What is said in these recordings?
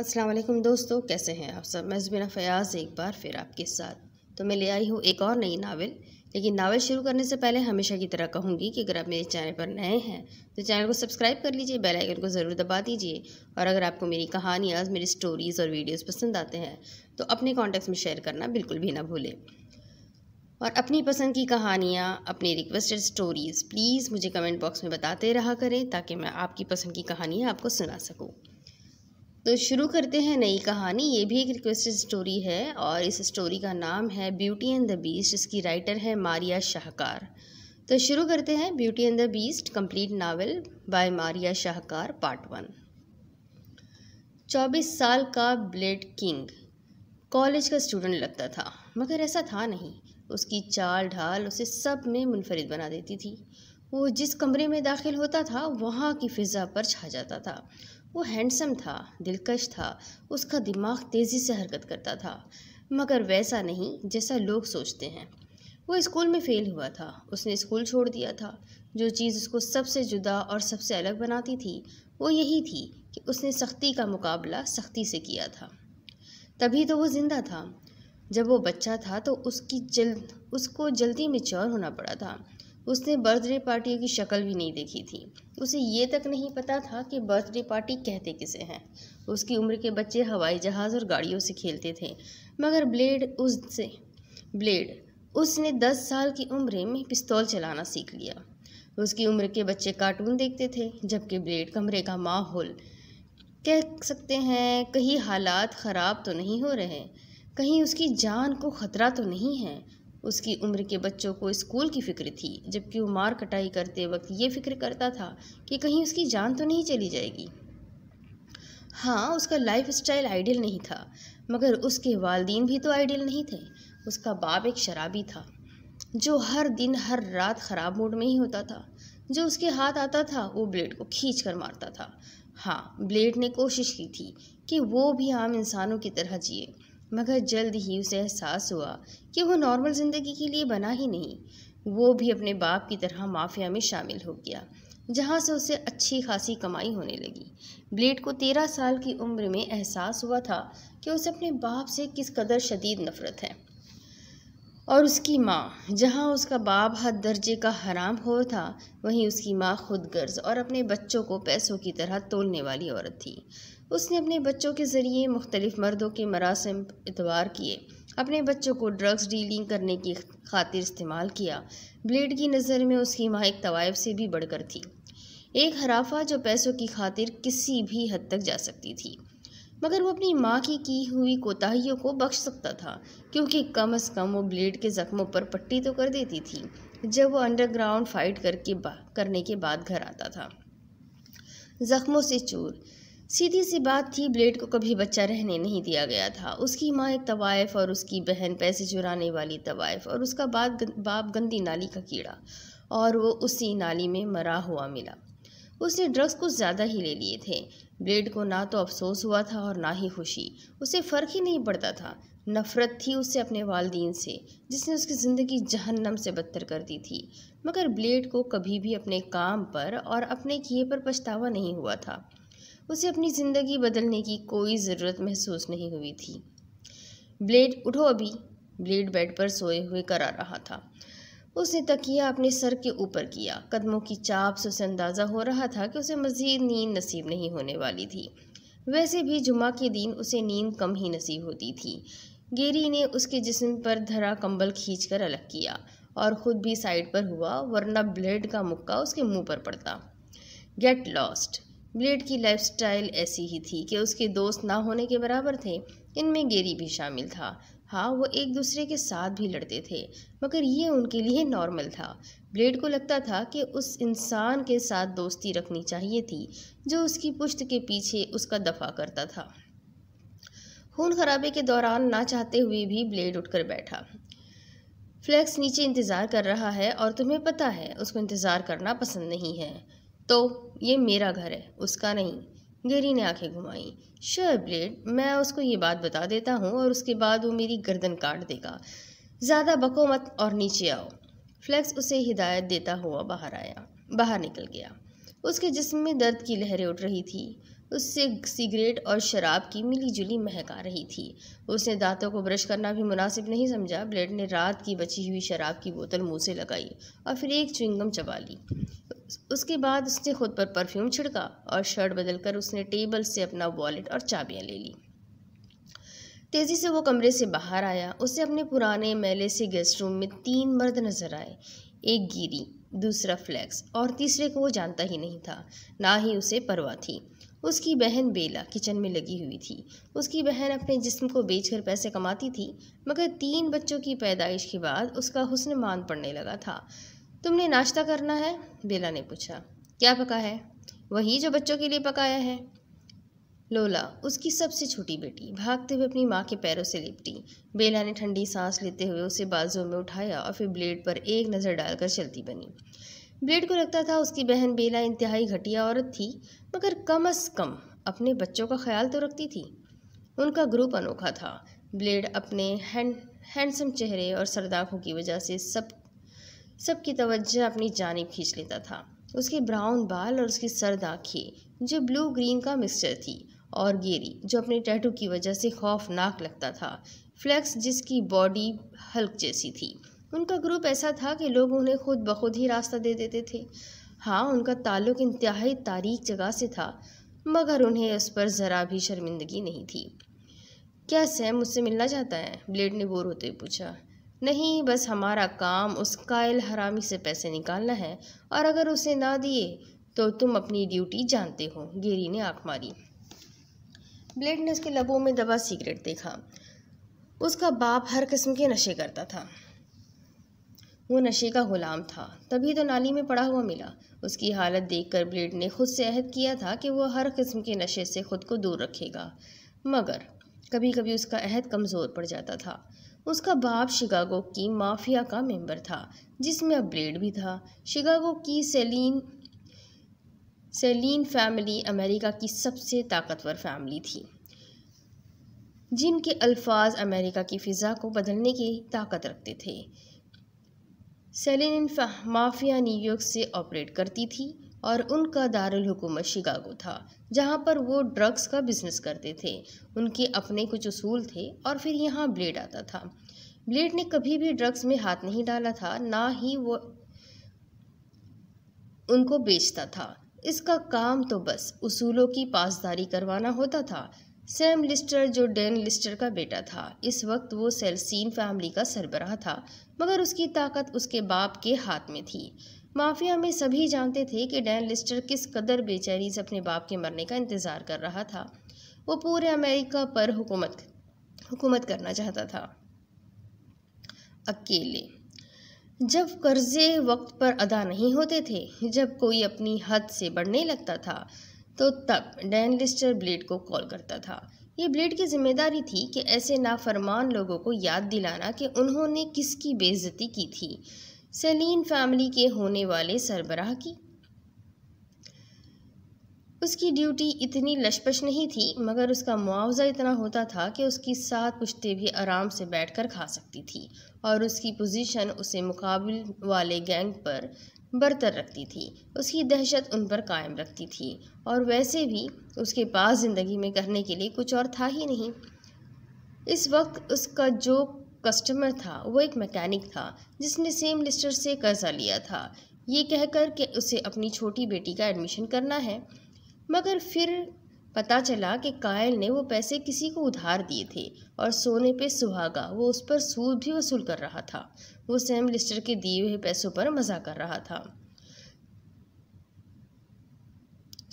असलम दोस्तों कैसे हैं आप सब मैं जबीना फ़याज़ एक बार फिर आपके साथ तो मैं ले आई हूँ एक और नई नावल लेकिन नावल शुरू करने से पहले हमेशा की तरह कहूँगी कि अगर आप मेरे चैनल पर नए हैं तो चैनल को सब्सक्राइब कर लीजिए बेल आइकन को ज़रूर दबा दीजिए और अगर आपको मेरी कहानियाँ मेरी स्टोरीज़ और वीडियोज़ पसंद आते हैं तो अपने कॉन्टेक्ट में शेयर करना बिल्कुल भी ना भूलें और अपनी पसंद की कहानियाँ अपनी रिक्वेस्टेड स्टोरीज़ प्लीज़ मुझे कमेंट बॉक्स में बताते रहा करें ताकि मैं आपकी पसंद की कहानियाँ आपको सुना सकूँ तो शुरू करते हैं नई कहानी ये भी एक रिक्वेस्टेड स्टोरी है और इस स्टोरी का नाम है ब्यूटी एंड द बीस्ट इसकी राइटर है मारिया शाहकार तो शुरू करते हैं beauty and the beast complete novel by Maria Shahkar part one चौबीस साल का ब्लेड किंग कॉलेज का स्टूडेंट लगता था मगर ऐसा था नहीं उसकी चाल ढाल उसे सब में मुनफरद बना देती थी वो जिस कमरे में दाखिल होता था वहाँ की फ़िज़ा पर छा जाता था वो हैंडसम था दिलकश था उसका दिमाग तेज़ी से हरकत करता था मगर वैसा नहीं जैसा लोग सोचते हैं वो स्कूल में फ़ेल हुआ था उसने स्कूल छोड़ दिया था जो चीज़ उसको सबसे जुदा और सबसे अलग बनाती थी वो यही थी कि उसने सख्ती का मुकाबला सख्ती से किया था तभी तो वो ज़िंदा था जब वो बच्चा था तो उसकी जल्द उसको जल्दी मेच्योर होना पड़ा था उसने बर्थडे पार्टी की शक्ल भी नहीं देखी थी उसे ये तक नहीं पता था कि बर्थडे पार्टी कहते किसे हैं उसकी उम्र के बच्चे हवाई जहाज़ और गाड़ियों से खेलते थे मगर ब्लेड उससे ब्लेड उसने दस साल की उम्र में पिस्तौल चलाना सीख लिया उसकी उम्र के बच्चे कार्टून देखते थे जबकि ब्लेड कमरे का माहौल कह सकते हैं कहीं हालात ख़राब तो नहीं हो रहे कहीं उसकी जान को ख़तरा तो नहीं है उसकी उम्र के बच्चों को स्कूल की फिक्र थी जबकि वो मार कटाई करते वक्त ये फिक्र करता था कि कहीं उसकी जान तो नहीं चली जाएगी हाँ उसका लाइफ स्टाइल आइडियल नहीं था मगर उसके वालदेन भी तो आइडियल नहीं थे उसका बाप एक शराबी था जो हर दिन हर रात ख़राब मूड में ही होता था जो उसके हाथ आता था वो ब्लेड को खींच कर मारता था हाँ ब्लेड ने कोशिश की थी कि वो भी आम इंसानों की तरह जिए मगर जल्द ही उसे एहसास हुआ कि वो नॉर्मल ज़िंदगी के लिए बना ही नहीं वो भी अपने बाप की तरह माफिया में शामिल हो गया जहाँ से उसे अच्छी खासी कमाई होने लगी ब्लेड को तेरह साल की उम्र में एहसास हुआ था कि उसे अपने बाप से किस कदर शदीद नफ़रत है और उसकी माँ जहाँ उसका बाप हद दर्जे का हराम हो था वहीं उसकी माँ खुद गर्ज और अपने बच्चों को पैसों की तरह तोलने वाली औरत थी उसने अपने बच्चों के ज़रिए मुख्तलिफ मर्दों के मरासम इतवार किए अपने बच्चों को ड्रग्स डीलिंग करने की खातिर इस्तेमाल किया ब्लेड की नज़र में उसकी माँ एक तवायब से भी बढ़कर थी एक हराफा जो पैसों की खातिर किसी भी हद तक जा सकती थी मगर वो अपनी माँ की की हुई कोताहियों को बख्श सकता था क्योंकि कम अज़ कम वो ब्लेड के ज़ख्मों पर पट्टी तो कर देती थी जब वो अंडरग्राउंड फाइट करके करने के बाद घर आता था ज़ख्मों से चूर सीधी सी बात थी ब्लेड को कभी बच्चा रहने नहीं दिया गया था उसकी माँ एक तवायफ और उसकी बहन पैसे चुराने वाली तवायफ और उसका बाप बाप गंदी नाली का कीड़ा और वो उसी नाली में मरा हुआ मिला उसने ड्रग्स कुछ ज़्यादा ही ले लिए थे ब्लेड को ना तो अफसोस हुआ था और ना ही खुशी उसे फ़र्क ही नहीं पड़ता था नफ़रत थी उससे अपने वालदीन से जिसने उसकी ज़िंदगी जहन्नम से बदतर कर दी थी मगर ब्लेड को कभी भी अपने काम पर और अपने किए पर पछतावा नहीं हुआ था उसे अपनी ज़िंदगी बदलने की कोई ज़रूरत महसूस नहीं हुई थी ब्लेड उठो अभी ब्लेड बेड पर सोए हुए करा रहा था उसने तकिया अपने सर के ऊपर किया कदमों की चाप से उसे अंदाज़ा हो रहा था कि उसे मज़ीद नींद नसीब नहीं होने वाली थी वैसे भी जुमा के दिन उसे नींद कम ही नसीब होती थी गेरी ने उसके जिस्म पर धरा कंबल खींचकर अलग किया और ख़ुद भी साइड पर हुआ वरना ब्लेड का मुक्का उसके मुंह पर पड़ता गेट लॉस्ट ब्लेड की लाइफस्टाइल ऐसी ही थी कि उसके दोस्त ना होने के बराबर थे इनमें गेरी भी शामिल था हाँ वो एक दूसरे के साथ भी लड़ते थे मगर ये उनके लिए नॉर्मल था ब्लेड को लगता था कि उस इंसान के साथ दोस्ती रखनी चाहिए थी जो उसकी पुश्त के पीछे उसका दफा करता था खून खराबे के दौरान ना चाहते हुए भी ब्लेड उठकर बैठा फ्लैक्स नीचे इंतज़ार कर रहा है और तुम्हें पता है उसको इंतज़ार करना पसंद नहीं है तो ये मेरा घर है उसका नहीं गेरी ने आंखें घुमाई श्योर ब्लेड मैं उसको ये बात बता देता हूँ और उसके बाद वो मेरी गर्दन काट देगा ज़्यादा बको मत और नीचे आओ फ्लैक्स उसे हिदायत देता हुआ बाहर आया बाहर निकल गया उसके जिस्म में दर्द की लहरें उठ रही थी उससे सिगरेट और शराब की मिली जुली महक आ रही थी उसने दांतों को ब्रश करना भी मुनासिब नहीं समझा ब्लेड ने रात की बची हुई शराब की बोतल मुंह से लगाई और फिर एक चुंगम चबा ली उसके बाद उसने खुद पर परफ्यूम छिड़का और शर्ट बदलकर उसने टेबल से अपना वॉलेट और चाबियां ले ली तेज़ी से वो कमरे से बाहर आया उसे अपने पुराने मेले से गेस्ट रूम में तीन मर्द नजर आए एक गिरी दूसरा फ्लैक्स और तीसरे को वो जानता ही नहीं था ना ही उसे परवाह थी उसकी बहन बेला किचन में लगी हुई थी उसकी बहन अपने जिस्म को बेचकर पैसे कमाती थी मगर तीन बच्चों की पैदाइश के बाद उसका हुस्न मान पड़ने लगा था तुमने नाश्ता करना है बेला ने पूछा क्या पका है वही जो बच्चों के लिए पकाया है लोला उसकी सबसे छोटी बेटी भागते हुए अपनी माँ के पैरों से लिपटी बेला ने ठंडी सांस लेते हुए उसे बाजू में उठाया और फिर ब्लेड पर एक नज़र डालकर चलती बनी ब्लेड को लगता था उसकी बहन बेला इंतहाई घटिया औरत थी मगर कम अज कम अपने बच्चों का ख्याल तो रखती थी उनका ग्रुप अनोखा था ब्लेड अपने हैंड हैंडसम चेहरे और सरदाखों की वजह से सब सबकी तवज्जो अपनी जानब खींच लेता था उसके ब्राउन बाल और उसकी सर्द आँखें जो ब्लू ग्रीन का मिक्सचर थी और गेरी जो अपने टैटू की वजह से खौफनाक लगता था फ्लैक्स जिसकी बॉडी हल्क जैसी थी उनका ग्रुप ऐसा था कि लोग उन्हें खुद बखुद ही रास्ता दे देते थे हाँ उनका ताल्लुक इंतहाई तारीख जगह से था मगर उन्हें उस पर ज़रा भी शर्मिंदगी नहीं थी क्या सैम मुझसे मिलना चाहता है ब्लेड ने बोर होते पूछा नहीं बस हमारा काम उस कायल हरामी से पैसे निकालना है और अगर उसे ना दिए तो तुम अपनी ड्यूटी जानते हो गेरी ने आँख मारी ब्लेड ने उसके लबों में दबा सिगरेट देखा उसका बाप हर किस्म के नशे करता था वो नशे का गुलाम था तभी तो नाली में पड़ा हुआ मिला उसकी हालत देखकर ब्लेड ने खुद से अहद किया था कि वह हर किस्म के नशे से खुद को दूर रखेगा मगर कभी कभी उसका अहद कमज़ोर पड़ जाता था उसका बाप शिकागो की माफिया का मेंबर था जिसमें अब ब्लेड भी था शिकागो की सेलिन सेलिन फैमिली अमेरिका की सबसे ताकतवर फैमिली थी जिनके अल्फाज अमेरिका की फ़िज़ा को बदलने की ताकत रखते थे सेलिन माफिया न्यूयॉर्क से ऑपरेट करती थी और उनका दारुल हुकूमत शिकागो था जहाँ पर वो ड्रग्स का बिजनेस करते थे उनके अपने कुछ उसूल थे और फिर यहाँ ब्लेड आता था ब्लेड ने कभी भी ड्रग्स में हाथ नहीं डाला था ना ही वो उनको बेचता था इसका काम तो बस उसूलों की पासदारी करवाना होता था सैम लिस्टर जो डेन लिस्टर का बेटा था इस वक्त वो सेल्सीन फैमिली का सरबराह था मगर उसकी ताकत उसके बाप के हाथ में थी माफिया में सभी जानते थे कि डैन लिस्टर किस कदर बेचैनी से अपने बाप के मरने का इंतज़ार कर रहा था वो पूरे अमेरिका पर हुकूमत हुकूमत करना चाहता था अकेले जब कर्जे वक्त पर अदा नहीं होते थे जब कोई अपनी हद से बढ़ने लगता था तो तब डैन लिस्टर ब्लेड को कॉल करता था ये ब्लेड की जिम्मेदारी थी कि ऐसे नाफरमान लोगों को याद दिलाना कि उन्होंने किसकी बेइज्जती की थी सलीन फैमिली के होने वाले सरबराह की उसकी ड्यूटी इतनी लशपश नहीं थी मगर उसका मुआवजा इतना होता था कि उसकी सात पुश्तें भी आराम से बैठकर खा सकती थी और उसकी पोजीशन उसे मुकाबल वाले गैंग पर बरतर रखती थी उसकी दहशत उन पर कायम रखती थी और वैसे भी उसके पास ज़िंदगी में करने के लिए कुछ और था ही नहीं इस वक्त उसका जो कस्टमर था वो एक मैकेनिक था जिसने सेम लिस्टर से कर्जा लिया था ये कहकर कि उसे अपनी छोटी बेटी का एडमिशन करना है मगर फिर पता चला कि कायल ने वो पैसे किसी को उधार दिए थे और सोने पे सुहागा वो उस पर सूद भी वसूल कर रहा था वो सेम लिस्टर के दिए हुए पैसों पर मज़ा कर रहा था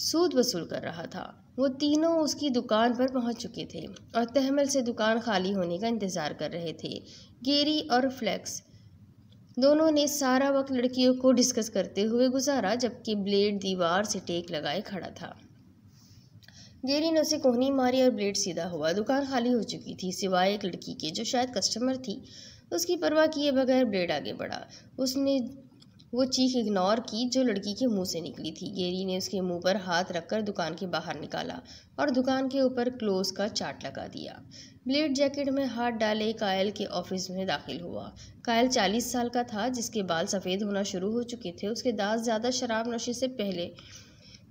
सूद वसूल कर रहा था वो तीनों उसकी दुकान पर पहुंच चुके थे और तहमल से दुकान खाली होने का इंतज़ार कर रहे थे गेरी और फ्लैक्स दोनों ने सारा वक्त लड़कियों को डिस्कस करते हुए गुजारा जबकि ब्लेड दीवार से टेक लगाए खड़ा था गेरी ने उसे कोहनी मारी और ब्लेड सीधा हुआ दुकान खाली हो चुकी थी सिवाय एक लड़की के जो शायद कस्टमर थी उसकी परवाह किए बगैर ब्लेड आगे बढ़ा उसने वो चीख इग्नोर की जो लड़की के मुंह से निकली थी गेरी ने उसके मुंह पर हाथ रखकर दुकान के बाहर निकाला और दुकान के ऊपर क्लोज का चार्ट लगा दिया ब्लेड जैकेट में हाथ डाले कायल के ऑफिस में दाखिल हुआ कायल चालीस साल का था जिसके बाल सफ़ेद होना शुरू हो चुके थे उसके दास ज़्यादा शराब नशे से पहले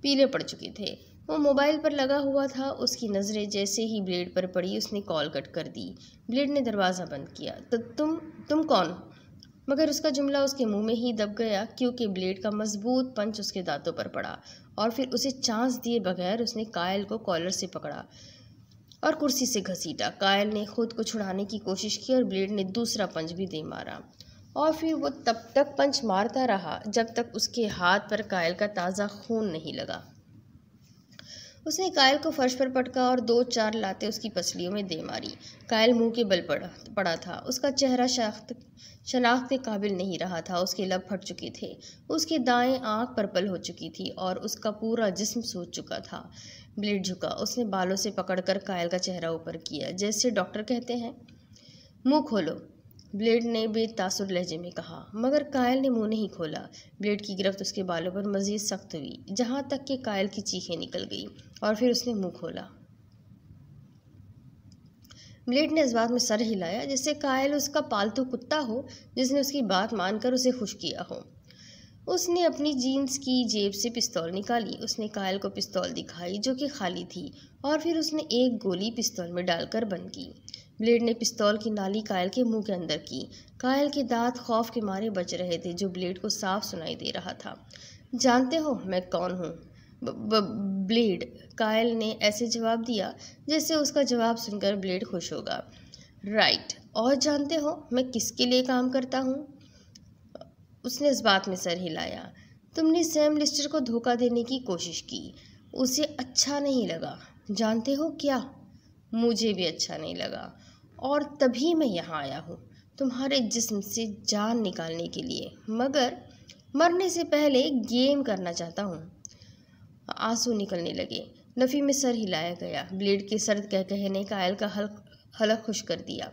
पीले पड़ चुके थे वो मोबाइल पर लगा हुआ था उसकी नज़रें जैसे ही ब्लेड पर पड़ी उसने कॉल कट कर दी ब्लेड ने दरवाज़ा बंद किया तो तुम तुम कौन मगर उसका जुमला उसके मुंह में ही दब गया क्योंकि ब्लेड का मजबूत पंच उसके दांतों पर पड़ा और फिर उसे चांस दिए बगैर उसने कायल को कॉलर से पकड़ा और कुर्सी से घसीटा कायल ने खुद को छुड़ाने की कोशिश की और ब्लेड ने दूसरा पंच भी दे मारा और फिर वो तब तक पंच मारता रहा जब तक उसके हाथ पर कायल का ताज़ा खून नहीं लगा उसने कायल को फर्श पर पटका और दो चार लाते उसकी पसलियों में दे मारी कायल मुंह के बल पड़ा पड़ा था उसका चेहरा शाख्त शनाख्त के काबिल नहीं रहा था उसके लब फट चुके थे उसके दाएं आंख पर्पल हो चुकी थी और उसका पूरा जिस्म सूज चुका था ब्लेड झुका उसने बालों से पकड़कर कायल का चेहरा ऊपर किया जैसे डॉक्टर कहते हैं मुँह खोलो ब्लेड ने बेतासुर लहजे में कहा मगर कायल ने मुंह नहीं खोला ब्लेड की गिरफ्त उसके बालों पर मजीद सख्त हुई जहाँ तक कि कायल की चीखें निकल गई और फिर उसने मुंह खोला ब्लेड ने इस बात में सर हिलाया जिससे कायल उसका पालतू कुत्ता हो जिसने उसकी बात मानकर उसे खुश किया हो उसने अपनी जीन्स की जेब से पिस्तौल निकाली उसने कायल को पिस्तौल दिखाई जो कि खाली थी और फिर उसने एक गोली पिस्तौल में डालकर बंद की ब्लेड ने पिस्तौल की नाली कायल के मुंह के अंदर की कायल के दांत खौफ के मारे बच रहे थे जो ब्लेड को साफ सुनाई दे रहा था जानते हो मैं कौन हूँ ब्लेड कायल ने ऐसे जवाब दिया जैसे उसका जवाब सुनकर ब्लेड खुश होगा राइट और जानते हो मैं किसके लिए काम करता हूँ उसने इस बात में सर हिलाया तुमने सैम लिस्टर को धोखा देने की कोशिश की उसे अच्छा नहीं लगा जानते हो क्या मुझे भी अच्छा नहीं लगा और तभी मैं यहाँ आया हूँ तुम्हारे जिस्म से जान निकालने के लिए मगर मरने से पहले गेम करना चाहता हूँ आंसू निकलने लगे नफ़ी में सर हिलाया गया ब्लेड के सर्द कह कहने का आयल का हल हलक खुश कर दिया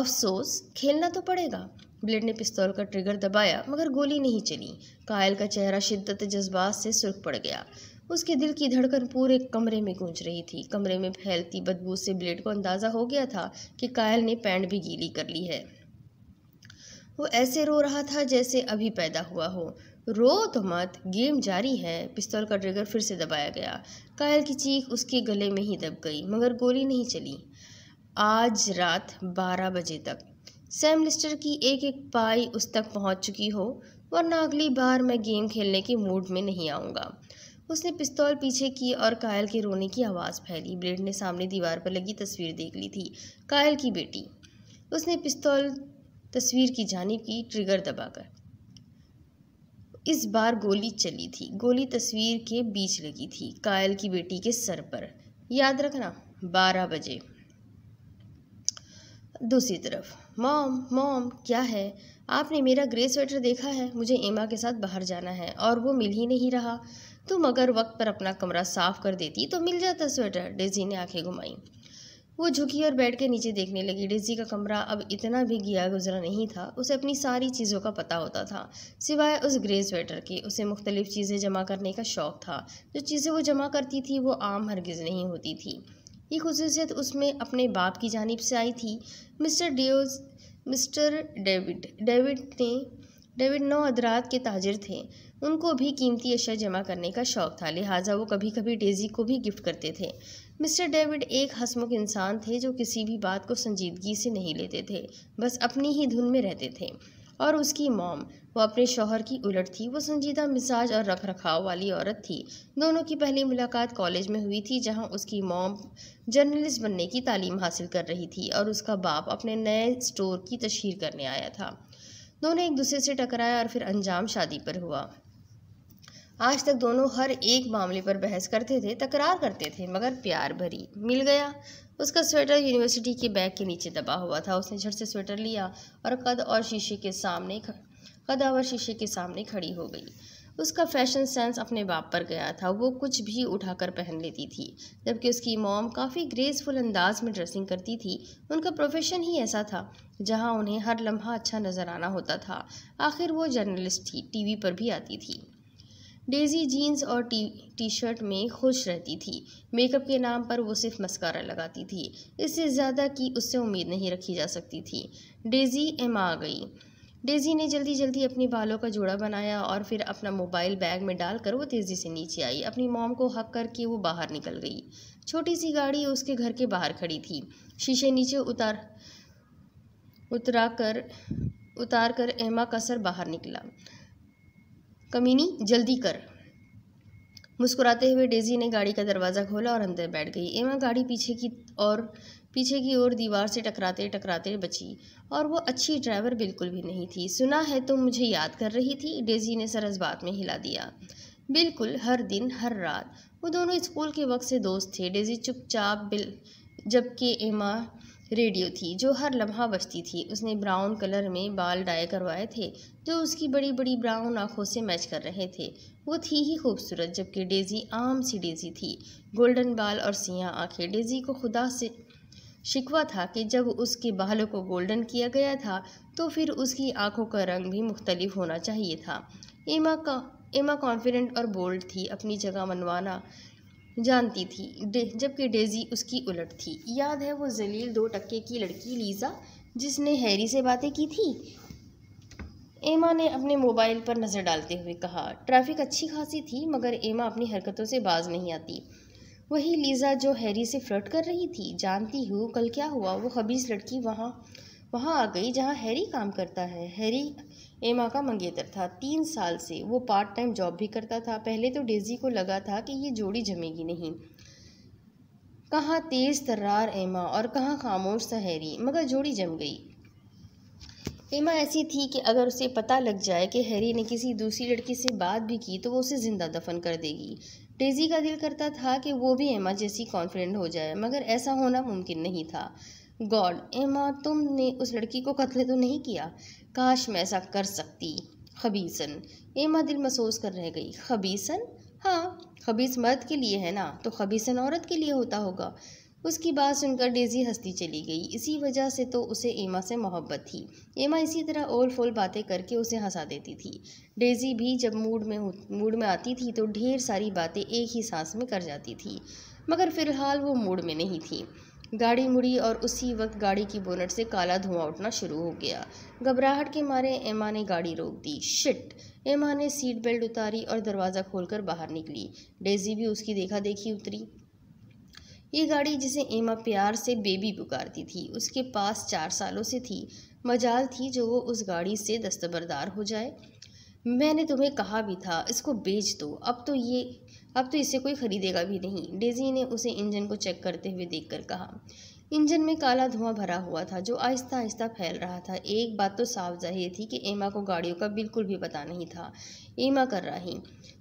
अफसोस खेलना तो पड़ेगा ब्लेड ने पिस्तौल का ट्रिगर दबाया मगर गोली नहीं चली कायल का चेहरा शिद्दत जज्बात से सुर्ख पड़ गया उसके दिल की धड़कन पूरे कमरे में गूंज रही थी कमरे में फैलती बदबू से ब्लेड को अंदाज़ा हो गया था कि कायल ने पैंट भी गीली कर ली है वो ऐसे रो रहा था जैसे अभी पैदा हुआ हो रो तो मत गेम जारी है पिस्तौल का ट्रिगर फिर से दबाया गया कायल की चीख उसके गले में ही दब गई मगर गोली नहीं चली आज रात बारह बजे तक सैम लिस्टर की एक एक पाई उस तक पहुंच चुकी हो वरना अगली बार मैं गेम खेलने के मूड में नहीं आऊँगा उसने पिस्तौल पीछे की और कायल के रोने की आवाज़ फैली ब्लेड ने सामने दीवार पर लगी तस्वीर देख ली थी कायल की बेटी उसने पिस्तौल तस्वीर की जानी की ट्रिगर दबाकर इस बार गोली चली थी गोली तस्वीर के बीच लगी थी कायल की बेटी के सर पर याद रखना बारह बजे दूसरी तरफ मॉम मॉम क्या है आपने मेरा ग्रे स्वेटर देखा है मुझे एमा के साथ बाहर जाना है और वो मिल ही नहीं रहा तुम अगर वक्त पर अपना कमरा साफ कर देती तो मिल जाता स्वेटर डेजी ने आंखें घुमाई वो झुकी और बेड के नीचे देखने लगी डेजी का कमरा अब इतना भी गया गुजरा नहीं था उसे अपनी सारी चीज़ों का पता होता था सिवाय उस ग्रे स्वेटर के उसे मुख्तलिफ़ चीज़ें जमा करने का शौक़ था जो चीज़ें वो जमा करती थी वो आम हरगिज़ नहीं होती थी ये खसूसियत उसमें अपने बाप की जानब से आई थी मिस्टर डियोज मिस्टर डेविड डेविड ने डेविड नौ अदरात के ताजर थे उनको भी कीमती अशा जमा करने का शौक़ था लिहाजा वो कभी कभी डेजी को भी गिफ्ट करते थे मिस्टर डेविड एक हसमुख इंसान थे जो किसी भी बात को संजीदगी से नहीं लेते थे बस अपनी ही धुन में रहते थे और उसकी मॉम वो अपने शोहर की उलट थी वो संजीदा मिजाज और रख रखाव वाली औरत थी दोनों की पहली मुलाकात कॉलेज में हुई थी जहां उसकी मॉम जर्नलिस्ट बनने की तालीम हासिल कर रही थी और उसका बाप अपने नए स्टोर की तशहर करने आया था दोनों एक दूसरे से टकराया और फिर अंजाम शादी पर हुआ आज तक दोनों हर एक मामले पर बहस करते थे तकरार करते थे मगर प्यार भरी मिल गया उसका स्वेटर यूनिवर्सिटी के बैग के नीचे दबा हुआ था उसने झट से स्वेटर लिया और कद और शीशे के सामने कद और शीशे के सामने खड़ी हो गई उसका फैशन सेंस अपने बाप पर गया था वो कुछ भी उठाकर पहन लेती थी जबकि उसकी मॉम काफ़ी ग्रेसफुल अंदाज में ड्रेसिंग करती थी उनका प्रोफेशन ही ऐसा था जहाँ उन्हें हर लम्हा अच्छा नज़र आना होता था आखिर वो जर्नलिस्ट थी टीवी पर भी आती थी डेजी जीन्स और टी टी शर्ट में खुश रहती थी मेकअप के नाम पर वो सिर्फ मस्कारा लगाती थी इससे ज़्यादा की उससे उम्मीद नहीं रखी जा सकती थी डेजी एम आ गई डेजी ने जल्दी जल्दी अपने बालों का जोड़ा बनाया और फिर अपना मोबाइल बैग में डालकर वो तेज़ी से नीचे आई अपनी मॉम को हक करके वो बाहर निकल गई छोटी सी गाड़ी उसके घर के बाहर खड़ी थी शीशे नीचे उतार उतरा कर उतार कर एमा का सर बाहर निकला कमीनी जल्दी कर मुस्कुराते हुए डेजी ने गाड़ी का दरवाज़ा खोला और अंदर बैठ गई एमा गाड़ी पीछे की और पीछे की ओर दीवार से टकराते टकराते बची और वो अच्छी ड्राइवर बिल्कुल भी नहीं थी सुना है तो मुझे याद कर रही थी डेजी ने सरस बात में हिला दिया बिल्कुल हर दिन हर रात वो दोनों स्कूल के वक्त से दोस्त थे डेजी चुपचाप बिल जबकि एमा रेडियो थी जो हर लम्हा बजती थी उसने ब्राउन कलर में बाल डाई करवाए थे जो उसकी बड़ी बड़ी ब्राउन आँखों से मैच कर रहे थे वो थी ही खूबसूरत जबकि डेज़ी आम सी डेज़ी थी गोल्डन बाल और सियाह आँखें डेज़ी को खुदा से शिकवा था कि जब उसके बालों को गोल्डन किया गया था तो फिर उसकी आँखों का रंग भी मुख्तलिफ होना चाहिए था एमा का एमा कॉन्फिडेंट और बोल्ड थी अपनी जगह मनवाना जानती थी जबकि डेजी उसकी उलट थी याद है वो जलील दो टक्के की लड़की लीज़ा जिसने हैरी से बातें की थी एमा ने अपने मोबाइल पर नज़र डालते हुए कहा ट्रैफिक अच्छी खासी थी मगर एमा अपनी हरकतों से बाज नहीं आती वही लीज़ा जो हैरी से फ्लर्ट कर रही थी जानती हूँ कल क्या हुआ वो खबीज लड़की वहाँ वहाँ आ गई जहाँ हैरी काम करता है हैरी एमा का मंगेतर था तीन साल से वो पार्ट टाइम जॉब भी करता था पहले तो डेजी को लगा था कि ये जोड़ी जमेगी नहीं कहाँ तेज़ तर्रार एमा और कहाँ खामोश सहरी मगर जोड़ी जम गई एमा ऐसी थी कि अगर उसे पता लग जाए कि हैरी ने किसी दूसरी लड़की से बात भी की तो वो उसे ज़िंदा दफन कर देगी डेजी का दिल करता था कि वो भी एमा जैसी कॉन्फिडेंट हो जाए मगर ऐसा होना मुमकिन नहीं था गॉड एमा तुमने उस लड़की को कत्ल तो नहीं किया काश मैं ऐसा कर सकती खबीसन एमा दिल महसूस कर रह गई खबीसन हाँ खबीस मर्द के लिए है ना तो खबीसन औरत के लिए होता होगा उसकी बात सुनकर डेजी हंसती चली गई इसी वजह से तो उसे एमा से मोहब्बत थी एमा इसी तरह ओल फोल बातें करके उसे हंसा देती थी डेजी भी जब मूड में मूड में आती थी तो ढेर सारी बातें एक ही सांस में कर जाती थी मगर फ़िलहाल वो मूड में नहीं थी गाड़ी मुड़ी और उसी वक्त गाड़ी की बोनट से काला धुआं उठना शुरू हो गया घबराहट के मारे एमा ने गाड़ी रोक दी शिट एमा ने सीट बेल्ट उतारी और दरवाज़ा खोलकर बाहर निकली डेजी भी उसकी देखा देखी उतरी ये गाड़ी जिसे एमा प्यार से बेबी पुकारती थी उसके पास चार सालों से थी मजाल थी जो वो उस गाड़ी से दस्तबरदार हो जाए मैंने तुम्हें कहा भी था इसको बेच दो अब तो ये अब तो इसे कोई खरीदेगा भी नहीं डेजी ने उसे इंजन को चेक करते हुए देखकर कहा इंजन में काला धुआं भरा हुआ था जो आहिस्ता आहिस्ता फैल रहा था एक बात तो साफ जाहिर थी कि एमा को गाड़ियों का बिल्कुल भी पता नहीं था एमा कर रही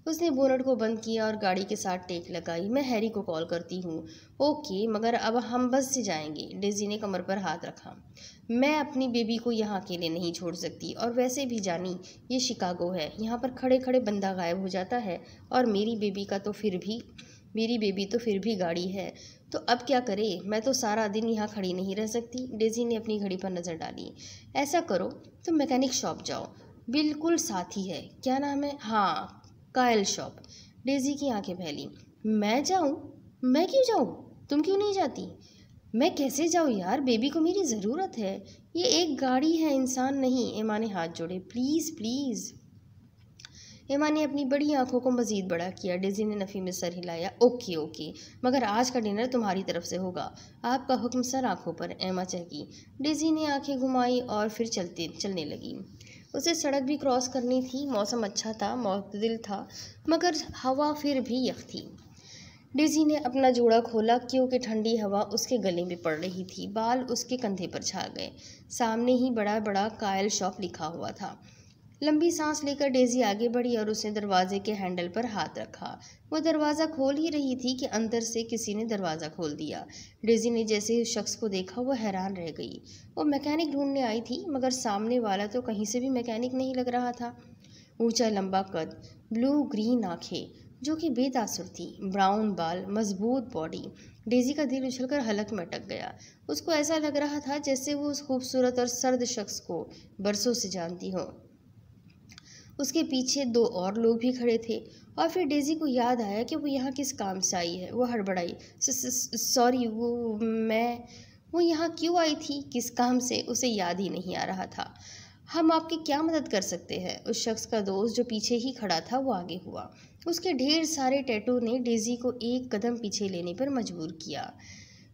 उसने बोनट को बंद किया और गाड़ी के साथ टेक लगाई मैं हैरी को कॉल करती हूँ ओके मगर अब हम बस से जाएंगे डेजी ने कमर पर हाथ रखा मैं अपनी बेबी को यहाँ अकेले नहीं छोड़ सकती और वैसे भी जानी ये शिकागो है यहाँ पर खड़े खड़े बंदा गायब हो जाता है और मेरी बेबी का तो फिर भी मेरी बेबी तो फिर भी गाड़ी है तो अब क्या करें मैं तो सारा दिन यहाँ खड़ी नहीं रह सकती डेजी ने अपनी घड़ी पर नज़र डाली ऐसा करो तुम मैकेनिक शॉप जाओ बिल्कुल साथ ही है क्या नाम है हाँ कायल शॉप डेजी की आंखें फैली मैं जाऊँ मैं क्यों जाऊँ तुम क्यों नहीं जाती मैं कैसे जाऊँ यार बेबी को मेरी ज़रूरत है ये एक गाड़ी है इंसान नहीं एमा ने हाथ जोड़े प्लीज़ प्लीज़ हेमा ने अपनी बड़ी आंखों को मजीद बड़ा किया डेजी ने नफ़ी में सर हिलाया ओके ओके मगर आज का डिनर तुम्हारी तरफ से होगा आपका हुक्म सर आंखों पर एमा चहकी डेजी ने आंखें घुमाई और फिर चलते चलने लगी उसे सड़क भी क्रॉस करनी थी मौसम अच्छा था मतदिल था मगर हवा फिर भी यख थी डेजी ने अपना जोड़ा खोला क्योंकि ठंडी हवा उसके गले में पड़ रही थी बाल उसके कंधे पर छा गए सामने ही बड़ा बड़ा कायल शॉप लिखा हुआ था लंबी सांस लेकर डेजी आगे बढ़ी और उसने दरवाजे के हैंडल पर हाथ रखा वो दरवाज़ा खोल ही रही थी कि अंदर से किसी ने दरवाज़ा खोल दिया डेजी ने जैसे उस शख्स को देखा वो हैरान रह गई वो मैकेनिक ढूंढने आई थी मगर सामने वाला तो कहीं से भी मैकेनिक नहीं लग रहा था ऊंचा लंबा कद ब्लू ग्रीन आँखें जो कि बेतासुर थी ब्राउन बाल मजबूत बॉडी डेजी का दिल उछलकर हलक में अटक गया उसको ऐसा लग रहा था जैसे वो उस खूबसूरत और सर्द शख्स को बरसों से जानती हो उसके पीछे दो और लोग भी खड़े थे और फिर डेज़ी को याद आया कि वो यहाँ किस काम से आई है वो हड़बड़ाई सॉरी वो मैं वो यहाँ क्यों आई थी किस काम से उसे याद ही नहीं आ रहा था हम आपकी क्या मदद कर सकते हैं उस शख्स का दोस्त जो पीछे ही खड़ा था वो आगे हुआ उसके ढेर सारे टैटू ने डेज़ी को एक कदम पीछे लेने पर मजबूर किया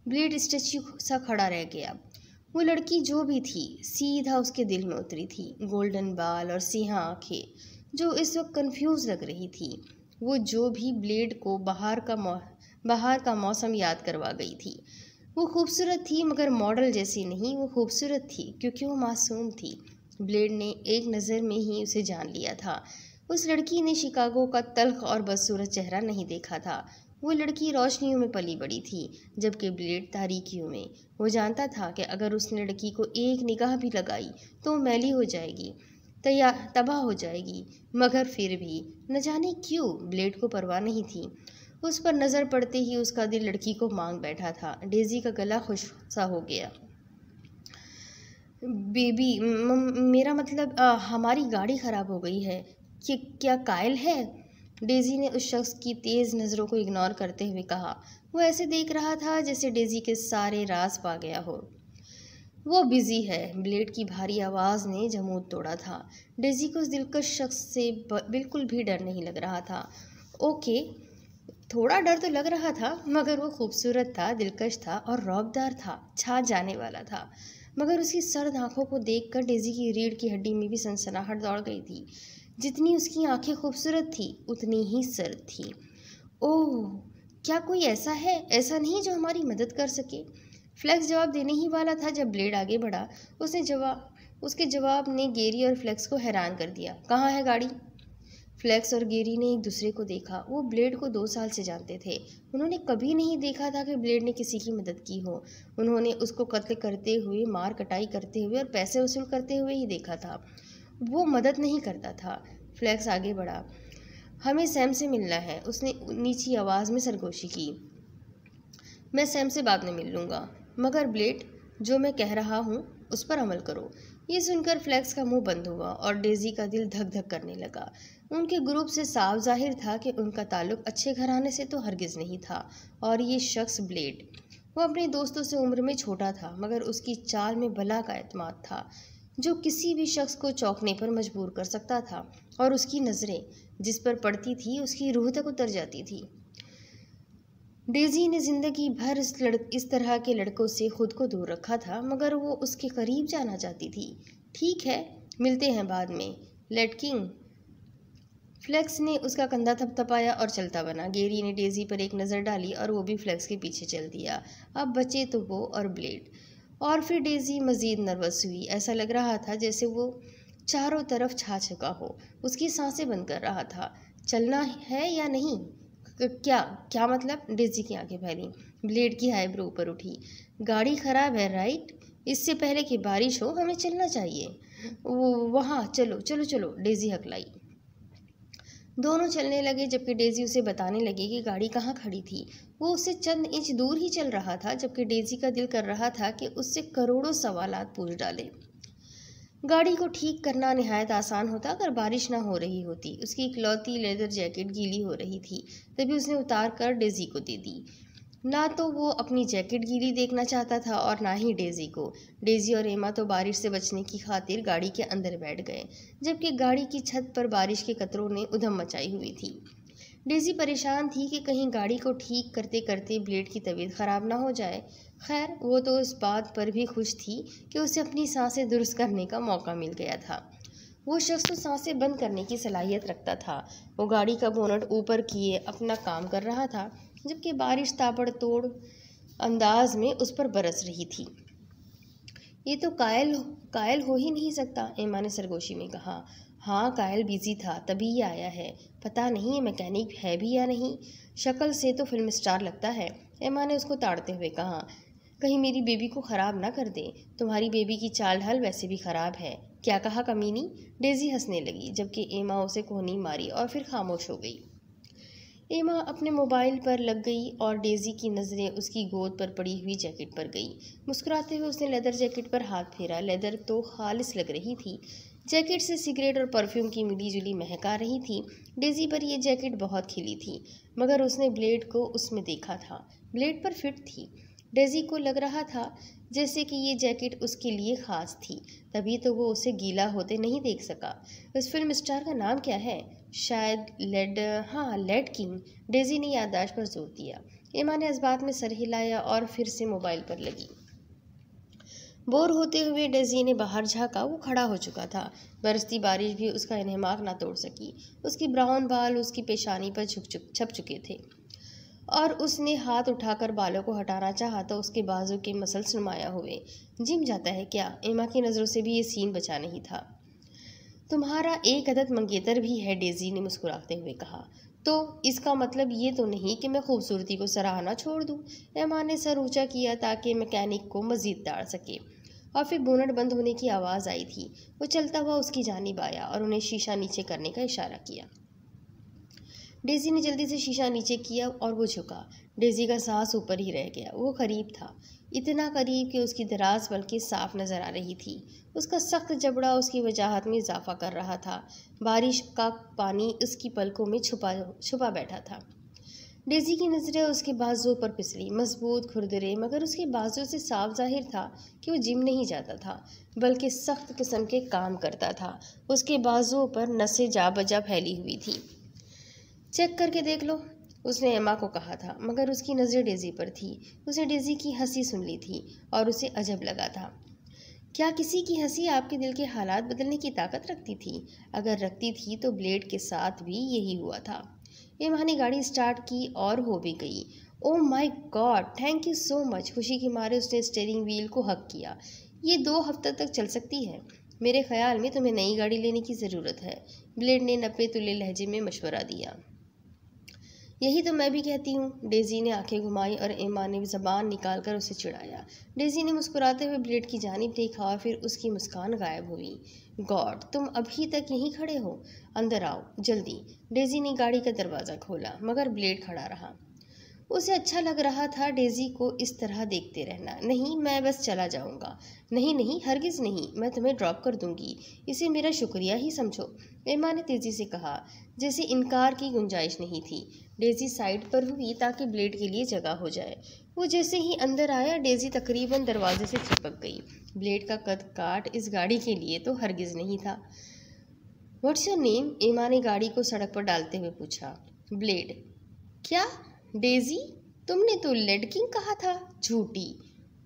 ब्लेड स्टैच्यू सा खड़ा रह गया वो लड़की जो भी थी सीधा उसके दिल में उतरी थी गोल्डन बाल और सिहा आंखें जो इस वक्त कंफ्यूज लग रही थी वो जो भी ब्लेड को बाहर का बाहर का मौसम याद करवा गई थी वो खूबसूरत थी मगर मॉडल जैसी नहीं वो खूबसूरत थी क्योंकि वो मासूम थी ब्लेड ने एक नज़र में ही उसे जान लिया था उस लड़की ने शिकागो का तलख और बदसूरत चेहरा नहीं देखा था वो लड़की रोशनियों में पली बड़ी थी जबकि ब्लेड तारीखियों में वो जानता था कि अगर उसने लड़की को एक निगाह भी लगाई तो मैली हो जाएगी तैयार तबाह हो जाएगी मगर फिर भी न जाने क्यों ब्लेड को परवाह नहीं थी उस पर नज़र पड़ते ही उसका दिल लड़की को मांग बैठा था डेजी का गला खुश सा हो गया बेबी मेरा मतलब आ, हमारी गाड़ी ख़राब हो गई है कि क्या कायल है डेजी ने उस शख्स की तेज़ नज़रों को इग्नोर करते हुए कहा वो ऐसे देख रहा था जैसे डेजी के सारे राज पा गया हो वो बिज़ी है ब्लेड की भारी आवाज़ ने जमूद तोड़ा था डेजी को उस दिलकश शख्स से बिल्कुल भी डर नहीं लग रहा था ओके थोड़ा डर तो लग रहा था मगर वो खूबसूरत था दिलकश था और रौबदार था छा जाने वाला था मगर उसकी सर्द आंखों को देखकर डेजी की रीढ़ की हड्डी में भी सनसनाहट दौड़ गई थी जितनी उसकी आंखें खूबसूरत थी उतनी ही सर्द थी ओह क्या कोई ऐसा है ऐसा नहीं जो हमारी मदद कर सके फ्लैक्स जवाब देने ही वाला था जब ब्लेड आगे बढ़ा उसने जवाब उसके जवाब ने गेरी और फ्लैक्स को हैरान कर दिया कहाँ है गाड़ी फ्लैक्स और गेरी ने एक दूसरे को देखा वो ब्लेड को दो साल से जानते थे उन्होंने कभी नहीं देखा था कि ब्लेड ने किसी की मदद की हो उन्होंने उसको कत्ल करते हुए मार कटाई करते हुए और पैसे वसूल करते हुए ही देखा था वो मदद नहीं करता था फ्लैक्स आगे बढ़ा हमें सैम से मिलना है उसने नीची आवाज़ में सरगोशी की मैं सैम से बाद में मिल लूँगा मगर ब्लेड जो मैं कह रहा हूँ उस पर अमल करो ये सुनकर फ्लैक्स का मुंह बंद हुआ और डेजी का दिल धक धक करने लगा उनके ग्रुप से साफ जाहिर था कि उनका ताल्लुक अच्छे घराने से तो हरगिज़ नहीं था और ये शख्स ब्लेड वो अपने दोस्तों से उम्र में छोटा था मगर उसकी चाल में भला का अतमाद था जो किसी भी शख्स को चौंकने पर मजबूर कर सकता था और उसकी नज़रें जिस पर पड़ती थी उसकी रूह तक उतर जाती थी डेजी ने ज़िंदगी भर इस लड़ इस तरह के लड़कों से खुद को दूर रखा था मगर वो उसके करीब जाना चाहती थी ठीक है मिलते हैं बाद में लेटकिंग फ्लैक्स ने उसका कंधा थपथपाया और चलता बना गेरी ने डेजी पर एक नज़र डाली और वो भी फ्लैक्स के पीछे चल दिया अब बचे तो वो और ब्लेड और फिर डेज़ी मज़ीद नर्वस हुई ऐसा लग रहा था जैसे वो चारों तरफ छा चुका हो उसकी सांसें बंद कर रहा था चलना है या नहीं क्या क्या मतलब डेजी की आंखें फैली ब्लेड की हाईब्रो ऊपर उठी गाड़ी ख़राब है राइट इससे पहले कि बारिश हो हमें चलना चाहिए वो वहाँ चलो चलो चलो डेजी हकलाई दोनों चलने लगे जबकि डेजी उसे बताने लगी कि गाड़ी कहाँ खड़ी थी वो उससे चंद इंच दूर ही चल रहा था जबकि डेजी का दिल कर रहा था कि उससे करोड़ों सवाल पूछ डाले गाड़ी को ठीक करना नहायत आसान होता अगर बारिश ना हो रही होती उसकी इकलौती लेदर जैकेट गीली हो रही थी तभी उसने उतार कर डेजी को दे दी ना तो वो अपनी जैकेट गीली देखना चाहता था और ना ही डेज़ी को डेज़ी और एमा तो बारिश से बचने की खातिर गाड़ी के अंदर बैठ गए जबकि गाड़ी की छत पर बारिश के कतरों ने उधम मचाई हुई थी डेज़ी परेशान थी कि कहीं गाड़ी को ठीक करते करते ब्लेड की तबीयत ख़राब ना हो जाए खैर वो तो इस बात पर भी खुश थी कि उसे अपनी सांसें दुरुस्त करने का मौका मिल गया था वो शख्स तो सांसें बंद करने की सलाहियत रखता था वो गाड़ी का बोनट ऊपर किए अपना काम कर रहा था जबकि बारिश ताबड़तोड़ अंदाज में उस पर बरस रही थी ये तो कायल कायल हो ही नहीं सकता एमा ने सरगोशी में कहा हाँ कायल बिजी था तभी ये आया है पता नहीं ये मैकेनिक है भी या नहीं शक्ल से तो फिल्म स्टार लगता है एमा ने उसको ताड़ते हुए कहा कहीं मेरी बेबी को ख़राब ना कर दे तुम्हारी बेबी की चाल ढाल वैसे भी ख़राब है क्या कहा कमीनी डेजी हंसने लगी जबकि एमा उसे कोहनी मारी और फिर खामोश हो गई एमा अपने मोबाइल पर लग गई और डेजी की नज़रें उसकी गोद पर पड़ी हुई जैकेट पर गई मुस्कुराते हुए उसने लेदर जैकेट पर हाथ फेरा लेदर तो खालिश लग रही थी जैकेट से सिगरेट और परफ्यूम की मिली जुली महक आ रही थी डेजी पर यह जैकेट बहुत खिली थी मगर उसने ब्लेड को उसमें देखा था ब्लेड पर फिट थी डेजी को लग रहा था जैसे कि ये जैकेट उसके लिए ख़ास थी तभी तो वो उसे गीला होते नहीं देख सका उस फिल्म स्टार का नाम क्या है शायद लेड हाँ लेड किंग डेजी ने यादाश्त पर जोर दिया एमा ने इस में सर हिलाया और फिर से मोबाइल पर लगी बोर होते हुए डेजी ने बाहर झाँका वो खड़ा हो चुका था बरसती बारिश भी उसका इनहमाक ना तोड़ सकी उसकी ब्राउन बाल उसकी पेशानी पर छुप चुक छप चुके थे और उसने हाथ उठाकर बालों को हटाना चाहा तो उसके बाजू के मसल्स नुमाया हुए जिम जाता है क्या एमा की नज़रों से भी ये सीन बचा नहीं था तुम्हारा एक अदद मंगेतर भी है डेजी ने मुस्कुराते हुए कहा तो इसका मतलब ये तो नहीं कि मैं खूबसूरती को सराहना छोड़ दूँ एमा ने सर ऊँचा किया ताकि मैकेनिक को मज़ीद डाल सके और फिर बोनट बंद होने की आवाज़ आई थी वो चलता हुआ उसकी जानब आया और उन्हें शीशा नीचे करने का इशारा किया डेजी ने जल्दी से शीशा नीचे किया और वो झुका डेजी का सांस ऊपर ही रह गया वो करीब था इतना करीब कि उसकी दराज बल्कि साफ नज़र आ रही थी उसका सख्त जबड़ा उसकी वजाहत में इजाफा कर रहा था बारिश का पानी उसकी पलकों में छुपा छुपा बैठा था डेजी की नज़रें उसके बाजू पर पिसली मजबूत खुरदरे मगर उसके बाजू से साफ जाहिर था कि वो जिम नहीं जाता था बल्कि सख्त किस्म के काम करता था उसके बाजुओं पर नसें जा बजा फैली हुई थी चेक करके देख लो उसने एमा को कहा था मगर उसकी नज़र डेजी पर थी उसने डेजी की हंसी सुन ली थी और उसे अजब लगा था क्या किसी की हंसी आपके दिल के हालात बदलने की ताकत रखती थी अगर रखती थी तो ब्लेड के साथ भी यही हुआ था एमा ने गाड़ी स्टार्ट की और हो भी गई oh my god thank you so much खुशी के मारे उसने स्टेयरिंग व्हील को हक किया ये दो हफ्ते तक चल सकती है मेरे ख्याल में तुम्हें नई गाड़ी लेने की ज़रूरत है ब्लेड ने नपे तुले लहजे में मशवरा दिया यही तो मैं भी कहती हूँ डेजी ने आंखें घुमाई और एमा ने जबान निकाल कर उसे चिढ़ाया डेजी ने मुस्कुराते हुए ब्लेड की जानब देखा और फिर उसकी मुस्कान गायब हुई गॉड तुम अभी तक यहीं खड़े हो अंदर आओ जल्दी डेजी ने गाड़ी का दरवाज़ा खोला मगर ब्लेड खड़ा रहा उसे अच्छा लग रहा था डेजी को इस तरह देखते रहना नहीं मैं बस चला जाऊंगा नहीं नहीं हरगिज़ नहीं मैं तुम्हें ड्रॉप कर दूंगी इसे मेरा शुक्रिया ही समझो एमा ने तेज़ी से कहा जैसे इनकार की गुंजाइश नहीं थी डेजी साइड पर हुई ताकि ब्लेड के लिए जगह हो जाए वो जैसे ही अंदर आया डेजी तकरीबन दरवाजे से चिपक गई ब्लेड का कद काट इस गाड़ी के लिए तो हरगिज़ नहीं था व्हाट्स योर नेम एमा ने गाड़ी को सड़क पर डालते हुए पूछा ब्लेड क्या डेजी तुमने तो लड़की कहा था झूठी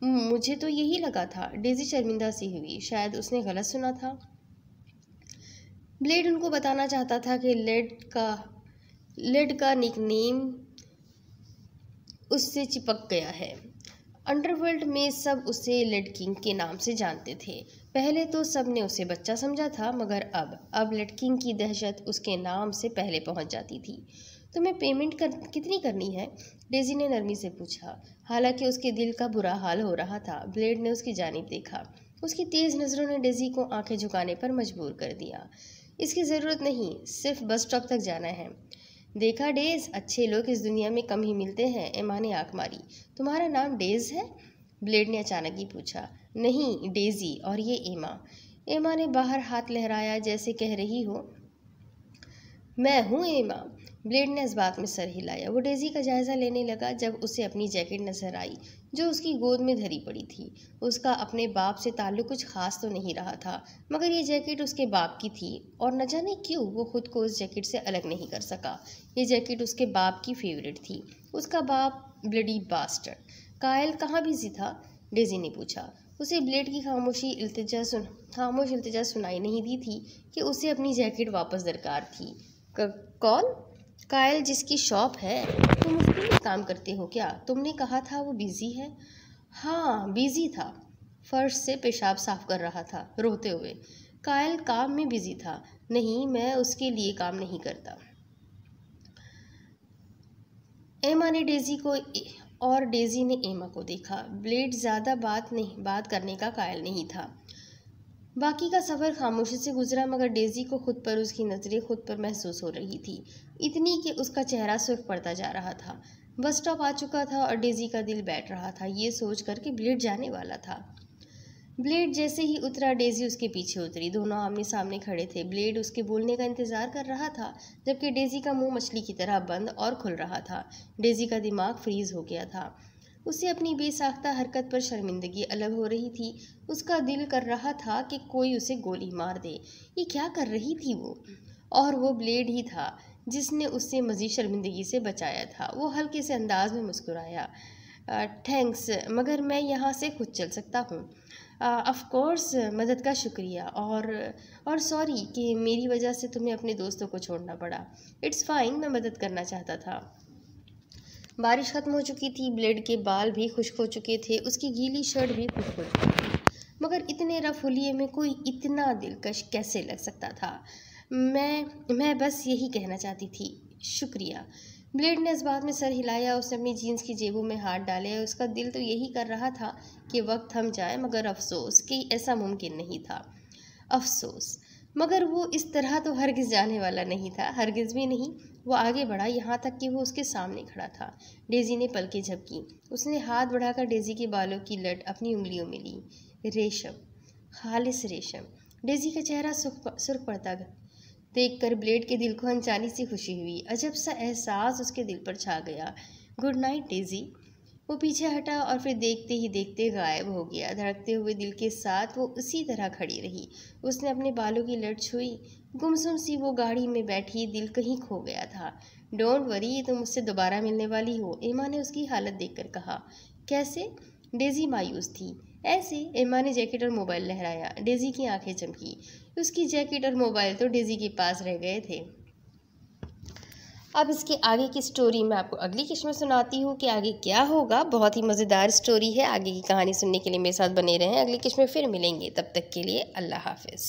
मुझे तो यही लगा था डेजी शर्मिंदा सी हुई शायद उसने गलत सुना था ब्लेड उनको बताना चाहता था कि लेड का लेड का निकनेम उससे चिपक गया है अंडरवर्ल्ड में सब उसे लेड किंग के नाम से जानते थे पहले तो सब ने उसे बच्चा समझा था मगर अब अब लेड किंग की दहशत उसके नाम से पहले पहुंच जाती थी तुम्हें तो पेमेंट कर कितनी करनी है डेजी ने नरमी से पूछा हालांकि उसके दिल का बुरा हाल हो रहा था ब्लेड ने उसकी जानब देखा उसकी तेज़ नज़रों ने डेजी को आंखें झुकाने पर मजबूर कर दिया इसकी ज़रूरत नहीं सिर्फ बस स्टॉप तक जाना है देखा डेज अच्छे लोग इस दुनिया में कम ही मिलते हैं एमा ने आँख मारी तुम्हारा नाम डेज है ब्लेड ने अचानक ही पूछा नहीं डेजी और ये एमा एमा ने बाहर हाथ लहराया जैसे कह रही हो मैं हूँ एमा ब्लेड ने इस बात में सर हिलाया वो डेजी का जायज़ा लेने लगा जब उसे अपनी जैकेट नजर आई जो उसकी गोद में धरी पड़ी थी उसका अपने बाप से ताल्लुक़ कुछ खास तो नहीं रहा था मगर ये जैकेट उसके बाप की थी और न जाने क्यों वो खुद को उस जैकेट से अलग नहीं कर सका ये जैकेट उसके बाप की फेवरेट थी उसका बाप ब्लडी बास्टर कायल कहाँ बिजी था डेजी ने पूछा उसे ब्लेड की खामोशी अल्तजा सुन खामोश अल्तजा सुनाई नहीं दी थी कि उसे अपनी जैकेट वापस दरकार थी कौन कायल जिसकी शॉप है तुम उसके लिए काम करते हो क्या तुमने कहा था वो बिज़ी है हाँ बिज़ी था फर्श से पेशाब साफ कर रहा था रोते हुए कायल काम में बिज़ी था नहीं मैं उसके लिए काम नहीं करता एमा ने डेजी को और डेजी ने एमा को देखा ब्लेड ज़्यादा बात नहीं बात करने का कायल नहीं था बाकी का सफ़र खामोशी से गुजरा मगर डेजी को खुद पर उसकी नज़रें खुद पर महसूस हो रही थी इतनी कि उसका चेहरा सुर्ख पड़ता जा रहा था बस स्टॉप आ चुका था और डेजी का दिल बैठ रहा था ये सोच कर ब्लेड जाने वाला था ब्लेड जैसे ही उतरा डेजी उसके पीछे उतरी दोनों आमने सामने खड़े थे ब्लेड उसके बोलने का इंतज़ार कर रहा था जबकि डेजी का मुंह मछली की तरह बंद और खुल रहा था डेजी का दिमाग फ्रीज हो गया था उसे अपनी बेसाख्ता हरकत पर शर्मिंदगी अलग हो रही थी उसका दिल कर रहा था कि कोई उसे गोली मार दे ये क्या कर रही थी वो और वो ब्लेड ही था जिसने उससे मज़ीद शर्मिंदगी से बचाया था वो हल्के से अंदाज में मुस्कुराया थैंक्स मगर मैं यहाँ से खुद चल सकता हूँ ऑफकोर्स मदद का शुक्रिया और और सॉरी कि मेरी वजह से तुम्हें अपने दोस्तों को छोड़ना पड़ा इट्स फाइन मैं मदद करना चाहता था बारिश ख़त्म हो चुकी थी ब्लेड के बाल भी खुश्क हो चुके थे उसकी गीली शर्ट भी खुश्क हो चुकी थी मगर इतने रफ हुलिये में कोई इतना दिलकश कैसे लग सकता था मैं मैं बस यही कहना चाहती थी शुक्रिया ब्लेड ने इस बात में सर हिलाया उसने अपनी जीन्स की जेबों में हाथ डाले उसका दिल तो यही कर रहा था कि वक्त थम जाए मगर अफसोस कि ऐसा मुमकिन नहीं था अफसोस मगर वो इस तरह तो हरगिज़ जाने वाला नहीं था हरगिज़ भी नहीं वो आगे बढ़ा यहाँ तक कि वो उसके सामने खड़ा था डेज़ी ने पलके झपकी उसने हाथ बढ़ाकर डेज़ी के बालों की लट अपनी उंगलियों में ली रेशम खालिस रेशम डेज़ी का चेहरा सुरख पड़ता देख कर ब्लेड के दिल को अनचानी सी खुशी हुई अजब सा एहसास उसके दिल पर छा गया गुड नाइट डेज़ी वो पीछे हटा और फिर देखते ही देखते गायब हो गया धड़कते हुए दिल के साथ वो उसी तरह खड़ी रही उसने अपने बालों की लट छुई गुमसुम सी वो गाड़ी में बैठी दिल कहीं खो गया था डोंट वरी तुम उससे दोबारा मिलने वाली हो एमा ने उसकी हालत देख कहा कैसे डेजी मायूस थी ऐसे एमा ने जैकेट और मोबाइल लहराया डेजी की आंखें चमकी उसकी जैकेट और मोबाइल तो डेजी के पास रह गए थे अब इसके आगे की स्टोरी मैं आपको अगली किश्त में सुनाती हूँ कि आगे क्या होगा बहुत ही मज़ेदार स्टोरी है आगे की कहानी सुनने के लिए मेरे साथ बने रहें अगली किश्त में फिर मिलेंगे तब तक के लिए अल्लाह हाफिज़